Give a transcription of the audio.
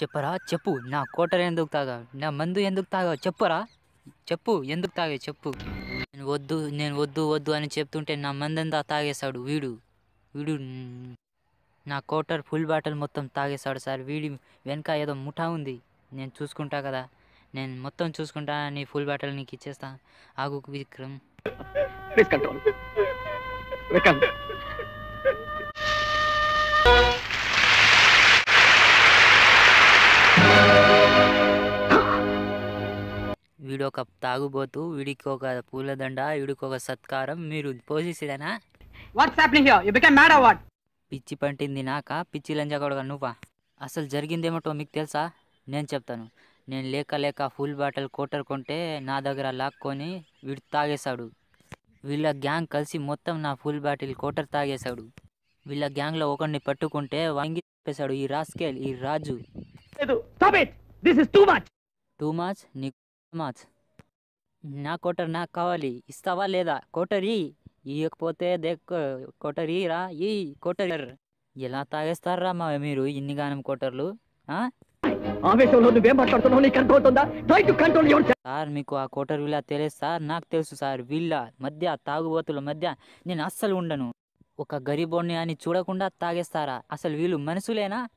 చెప్పరా చెప్పు నా కోటర్ ఎందుకు తాగా నా మందు ఎందుకు తాగా చెప్పరా చెప్పు ఎందుకు తాగా చెప్పు నేను వద్దు నేను వద్దు వద్దు అని చెప్తుంటే నా మందంతా తాగేశాడు వీడు వీడు నా కోటర్ ఫుల్ బాటిల్ మొత్తం తాగేశాడు సార్ వీడి వెనక ఏదో ముఠా ఉంది నేను చూసుకుంటా కదా నేను మొత్తం చూసుకుంటా నీ ఫుల్ బాటిల్ నీకు ఇచ్చేస్తా ఆగు విక్రమ్ కంట్రోల్ ఒక తాగుబోతు వీడికి ఒక పూలదండ వీడికి ఒక సత్కారం మీరు పోసేసేదేనా పిచ్చి పంటింది నాక పిచ్చి లంజగొడగా నువ్వా అసలు ఏమిటో మీకు తెలుసా నేను చెప్తాను నేను లేక లేక ఫుల్ బాటిల్ కోటర్ కొంటే నా దగ్గర లాక్కొని వీడు తాగేశాడు వీళ్ళ గ్యాంగ్ కలిసి మొత్తం నా ఫుల్ బాటిల్ కోటర్ తాగేశాడు వీళ్ళ గ్యాంగ్లో ఒకరిని పట్టుకుంటే వంగి చెప్పేశాడు ఈ రాస్కేల్ ఈ రాజు మచ్ టూ మచ్ నీకు సమాజ్ నా కోటర్ నాకు కావాలి ఇస్తావా లేదా కోటరీ ఇవ్వకపోతే దే కోటరీ రా ఈ కోటరీ ఎలా తాగేస్తారా మా మీరు ఇన్ని గానం కోటర్లు సార్ మీకు ఆ కోటర్ వీళ్ళ తెలియదు సార్ నాకు తెలుసు సార్ వీళ్ళ మధ్య తాగుబోతుల మధ్య నేను అస్సలు ఉండను ఒక గరీబోడిని అని చూడకుండా తాగేస్తారా అసలు వీళ్ళు మనసులేనా